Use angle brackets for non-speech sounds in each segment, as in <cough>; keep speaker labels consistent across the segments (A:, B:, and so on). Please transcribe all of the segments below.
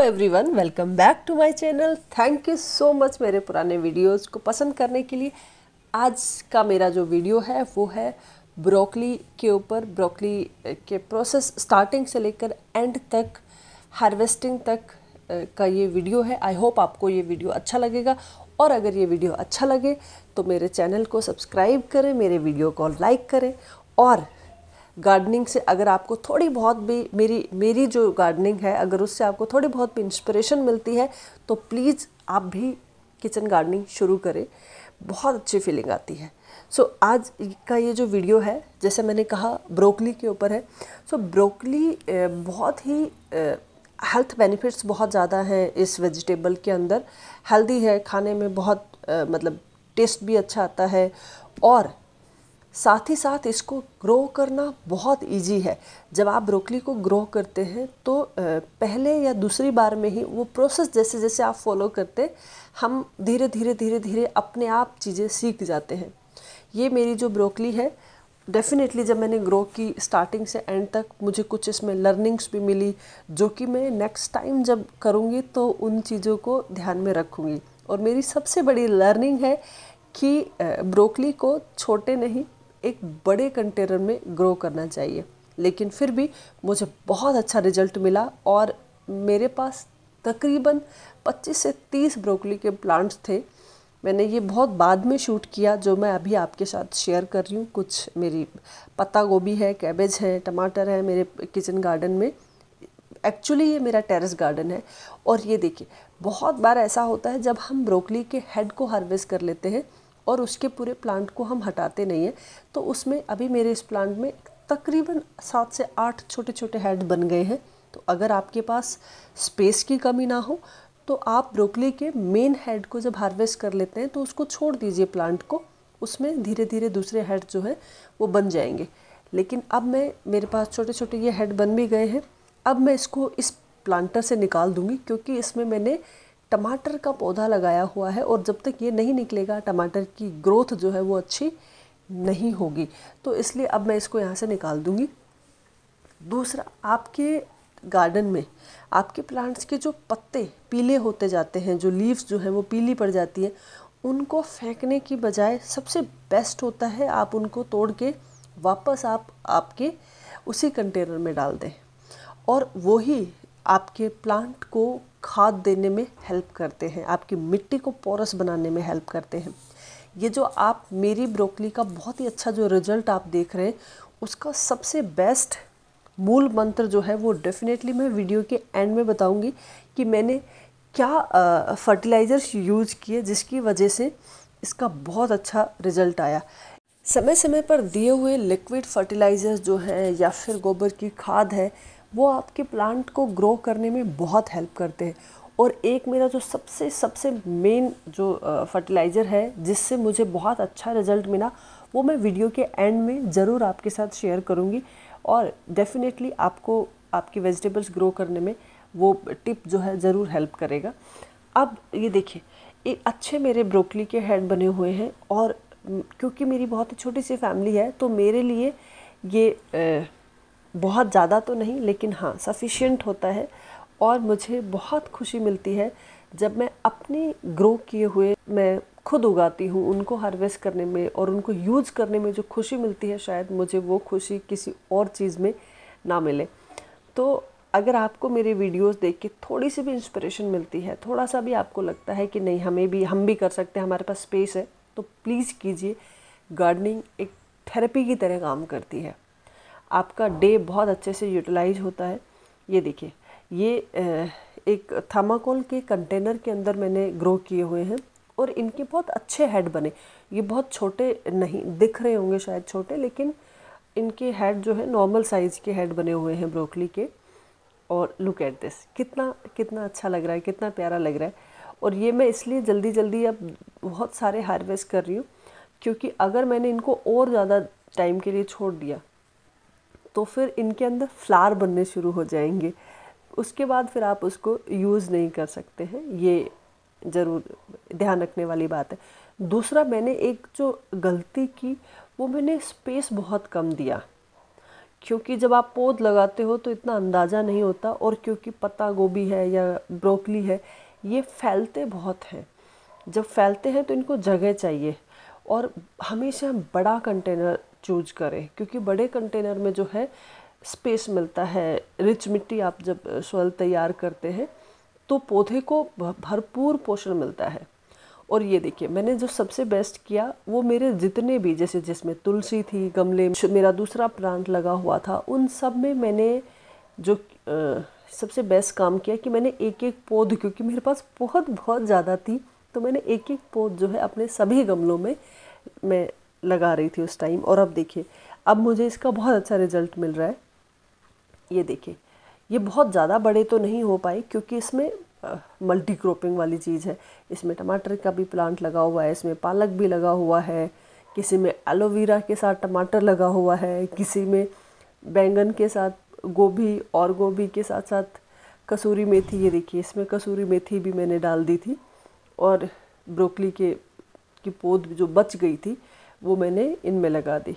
A: everyone welcome back to my channel thank you so much मेरे पुराने videos को पसंद करने के लिए आज का मेरा जो वीडियो है वो है ब्रोकली के ऊपर ब्रोकली के प्रोसेस स्टार्टिंग से लेकर एंड तक हार्वेस्टिंग तक का ये वीडियो है आई होप आपको ये वीडियो अच्छा लगेगा और अगर ये वीडियो अच्छा लगे तो मेरे चैनल को सब्सक्राइब करें मेरे वीडियो को लाइक करें और गार्डनिंग से अगर आपको थोड़ी बहुत भी मेरी मेरी जो गार्डनिंग है अगर उससे आपको थोड़ी बहुत भी इंस्पिरेशन मिलती है तो प्लीज़ आप भी किचन गार्डनिंग शुरू करें बहुत अच्छी फीलिंग आती है सो so, आज का ये जो वीडियो है जैसे मैंने कहा ब्रोकली के ऊपर है सो so, ब्रोकली बहुत ही हेल्थ बेनिफिट्स बहुत ज़्यादा हैं इस वेजिटेबल के अंदर हेल्दी है खाने में बहुत मतलब टेस्ट भी अच्छा आता है और साथ ही साथ इसको ग्रो करना बहुत इजी है जब आप ब्रोकली को ग्रो करते हैं तो पहले या दूसरी बार में ही वो प्रोसेस जैसे जैसे आप फॉलो करते हम धीरे धीरे धीरे धीरे अपने आप चीज़ें सीख जाते हैं ये मेरी जो ब्रोकली है डेफ़िनेटली जब मैंने ग्रो की स्टार्टिंग से एंड तक मुझे कुछ इसमें लर्निंग्स भी मिली जो कि मैं नेक्स्ट टाइम जब करूँगी तो उन चीज़ों को ध्यान में रखूँगी और मेरी सबसे बड़ी लर्निंग है कि ब्रोकली को छोटे नहीं एक बड़े कंटेनर में ग्रो करना चाहिए लेकिन फिर भी मुझे बहुत अच्छा रिजल्ट मिला और मेरे पास तकरीबन 25 से 30 ब्रोकली के प्लांट्स थे मैंने ये बहुत बाद में शूट किया जो मैं अभी आपके साथ शेयर कर रही हूँ कुछ मेरी पत्ता गोभी है कैबेज है टमाटर है मेरे किचन गार्डन में एक्चुअली ये मेरा टेरेस गार्डन है और ये देखिए बहुत बार ऐसा होता है जब हम ब्रोकली के हेड को हार्वेस्ट कर लेते हैं और उसके पूरे प्लांट को हम हटाते नहीं हैं तो उसमें अभी मेरे इस प्लांट में तकरीबन सात से आठ छोटे छोटे हेड बन गए हैं तो अगर आपके पास स्पेस की कमी ना हो तो आप ब्रोकली के मेन हेड को जब हार्वेस्ट कर लेते हैं तो उसको छोड़ दीजिए प्लांट को उसमें धीरे धीरे दूसरे हेड जो है वो बन जाएंगे लेकिन अब मैं मेरे पास छोटे छोटे ये हेड बन भी गए हैं अब मैं इसको इस प्लांटर से निकाल दूंगी क्योंकि इसमें मैंने टमाटर का पौधा लगाया हुआ है और जब तक ये नहीं निकलेगा टमाटर की ग्रोथ जो है वो अच्छी नहीं होगी तो इसलिए अब मैं इसको यहाँ से निकाल दूँगी दूसरा आपके गार्डन में आपके प्लांट्स के जो पत्ते पीले होते जाते हैं जो लीव्स जो है वो पीली पड़ जाती है उनको फेंकने की बजाय सबसे बेस्ट होता है आप उनको तोड़ के वापस आप आपके उसी कंटेनर में डाल दें और वही आपके प्लांट को खाद देने में हेल्प करते हैं आपकी मिट्टी को पोरस बनाने में हेल्प करते हैं ये जो आप मेरी ब्रोकली का बहुत ही अच्छा जो रिजल्ट आप देख रहे हैं उसका सबसे बेस्ट मूल मंत्र जो है वो डेफिनेटली मैं वीडियो के एंड में बताऊंगी कि मैंने क्या फर्टिलाइज़र्स यूज किए जिसकी वजह से इसका बहुत अच्छा रिजल्ट आया समय समय पर दिए हुए लिक्विड फर्टिलाइज़र्स जो हैं या फिर गोबर की खाद है वो आपके प्लांट को ग्रो करने में बहुत हेल्प करते हैं और एक मेरा जो सबसे सबसे मेन जो फर्टिलाइज़र है जिससे मुझे बहुत अच्छा रिजल्ट मिला वो मैं वीडियो के एंड में ज़रूर आपके साथ शेयर करूँगी और डेफिनेटली आपको आपकी वेजिटेबल्स ग्रो करने में वो टिप जो है ज़रूर हेल्प करेगा अब ये देखिए एक अच्छे मेरे ब्रोकली के हेड बने हुए हैं और क्योंकि मेरी बहुत ही छोटी सी फैमिली है तो मेरे लिए ये बहुत ज़्यादा तो नहीं लेकिन हाँ सफिशेंट होता है और मुझे बहुत खुशी मिलती है जब मैं अपने ग्रो किए हुए मैं खुद उगाती हूँ उनको हार्वेस्ट करने में और उनको यूज़ करने में जो खुशी मिलती है शायद मुझे वो खुशी किसी और चीज़ में ना मिले तो अगर आपको मेरे वीडियोस देख के थोड़ी सी भी इंस्पिरेशन मिलती है थोड़ा सा भी आपको लगता है कि नहीं हमें भी हम भी कर सकते हैं हमारे पास स्पेस है तो प्लीज़ कीजिए गार्डनिंग एक थेरेपी की तरह काम करती है आपका डे बहुत अच्छे से यूटिलाइज होता है ये देखिए ये एक थामाकोल के कंटेनर के अंदर मैंने ग्रो किए हुए हैं और इनके बहुत अच्छे हेड बने ये बहुत छोटे नहीं दिख रहे होंगे शायद छोटे लेकिन इनके हेड जो है नॉर्मल साइज़ के हेड बने हुए हैं ब्रोकली के और लुक एट दिस कितना कितना अच्छा लग रहा है कितना प्यारा लग रहा है और ये मैं इसलिए जल्दी जल्दी अब बहुत सारे हार्वेस्ट कर रही हूँ क्योंकि अगर मैंने इनको और ज़्यादा टाइम के लिए छोड़ दिया तो फिर इनके अंदर फ्लार बनने शुरू हो जाएंगे उसके बाद फिर आप उसको यूज़ नहीं कर सकते हैं ये ज़रूर ध्यान रखने वाली बात है दूसरा मैंने एक जो गलती की वो मैंने स्पेस बहुत कम दिया क्योंकि जब आप पौध लगाते हो तो इतना अंदाज़ा नहीं होता और क्योंकि पत्ता गोभी है या ब्रोकली है ये फैलते बहुत हैं जब फैलते हैं तो इनको जगह चाहिए और हमेशा बड़ा कंटेनर चूज करें क्योंकि बड़े कंटेनर में जो है स्पेस मिलता है रिच मिट्टी आप जब सोयल तैयार करते हैं तो पौधे को भरपूर पोषण मिलता है और ये देखिए मैंने जो सबसे बेस्ट किया वो मेरे जितने भी जैसे जिसमें तुलसी थी गमले मेरा दूसरा प्लांट लगा हुआ था उन सब में मैंने जो आ, सबसे बेस्ट काम किया कि मैंने एक एक पौध क्योंकि मेरे पास पौध बहुत ज़्यादा थी तो मैंने एक एक पौध जो है अपने सभी गमलों में मैं लगा रही थी उस टाइम और अब देखिए अब मुझे इसका बहुत अच्छा रिजल्ट मिल रहा है ये देखिए ये बहुत ज़्यादा बड़े तो नहीं हो पाए क्योंकि इसमें मल्टी क्रॉपिंग वाली चीज़ है इसमें टमाटर का भी प्लांट लगा हुआ है इसमें पालक भी लगा हुआ है किसी में एलोवेरा के साथ टमाटर लगा हुआ है किसी में बैंगन के साथ गोभी और गोभी के साथ साथ कसूरी मेथी ये देखिए इसमें कसूरी मेथी भी मैंने डाल दी थी और ब्रोकली के की पौध जो बच गई थी वो मैंने इनमें लगा दी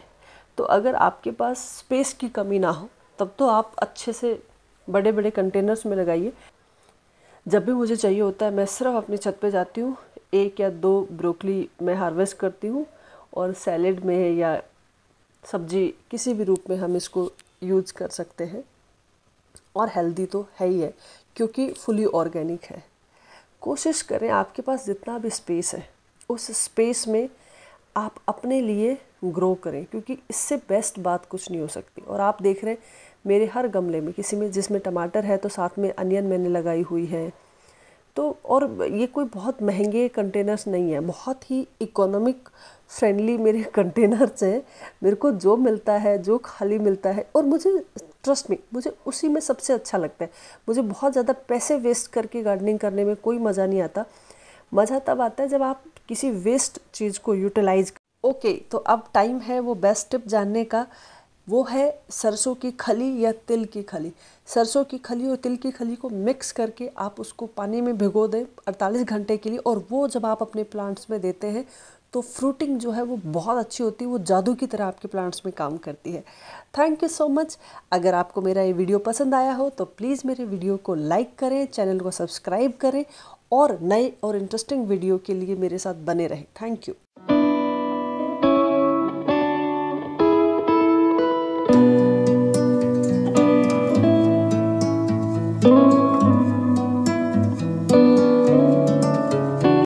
A: तो अगर आपके पास स्पेस की कमी ना हो तब तो आप अच्छे से बड़े बड़े कंटेनर्स में लगाइए जब भी मुझे चाहिए होता है मैं सिर्फ अपनी छत पे जाती हूँ एक या दो ब्रोकली मैं हार्वेस्ट करती हूँ और सैलेड में या सब्जी किसी भी रूप में हम इसको यूज कर सकते हैं और हेल्दी तो है ही है क्योंकि फुली ऑर्गेनिक है कोशिश करें आपके पास जितना भी स्पेस है उस स्पेस में आप अपने लिए ग्रो करें क्योंकि इससे बेस्ट बात कुछ नहीं हो सकती और आप देख रहे हैं मेरे हर गमले में किसी में जिसमें टमाटर है तो साथ में अनियन मैंने लगाई हुई है तो और ये कोई बहुत महंगे कंटेनर्स नहीं है बहुत ही इकोनॉमिक फ्रेंडली मेरे कंटेनर्स <laughs> हैं मेरे को जो मिलता है जो खाली मिलता है और मुझे ट्रस्ट में मुझे उसी में सबसे अच्छा लगता है मुझे बहुत ज़्यादा पैसे वेस्ट करके गार्डनिंग करने में कोई मज़ा नहीं आता मज़ा तब आता है जब आप किसी वेस्ट चीज़ को यूटिलाइज ओके okay, तो अब टाइम है वो बेस्ट टिप जानने का वो है सरसों की खली या तिल की खली सरसों की खली और तिल की खली को मिक्स करके आप उसको पानी में भिगो दें 48 घंटे के लिए और वो जब आप अपने प्लांट्स में देते हैं तो फ्रूटिंग जो है वो बहुत अच्छी होती है वो जादू की तरह आपके प्लांट्स में काम करती है थैंक यू सो मच अगर आपको मेरा ये वीडियो पसंद आया हो तो प्लीज़ मेरे वीडियो को लाइक करें चैनल को सब्सक्राइब करें और नए और इंटरेस्टिंग वीडियो के लिए मेरे साथ बने रहे थैंक यू